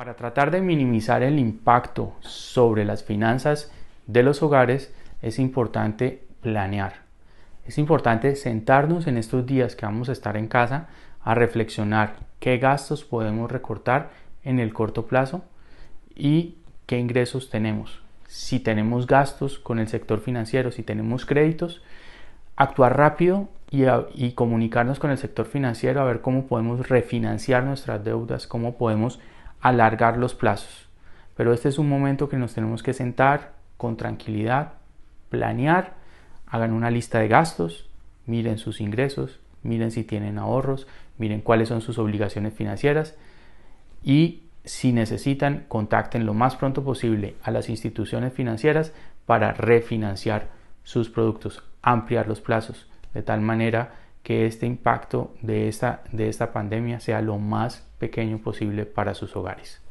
Para tratar de minimizar el impacto sobre las finanzas de los hogares es importante planear. Es importante sentarnos en estos días que vamos a estar en casa a reflexionar qué gastos podemos recortar en el corto plazo y qué ingresos tenemos. Si tenemos gastos con el sector financiero, si tenemos créditos, actuar rápido y, comunicarnos con el sector financiero a ver cómo podemos refinanciar nuestras deudas, cómo podemos alargar los plazos. Pero este es un momento que nos tenemos que sentar con tranquilidad, planear, hagan una lista de gastos, miren sus ingresos, miren si tienen ahorros, miren cuáles son sus obligaciones financieras y si necesitan, contacten lo más pronto posible a las instituciones financieras para refinanciar sus productos, ampliar los plazos, de tal manera que este impacto de esta, de esta pandemia sea lo más pequeño posible para sus hogares.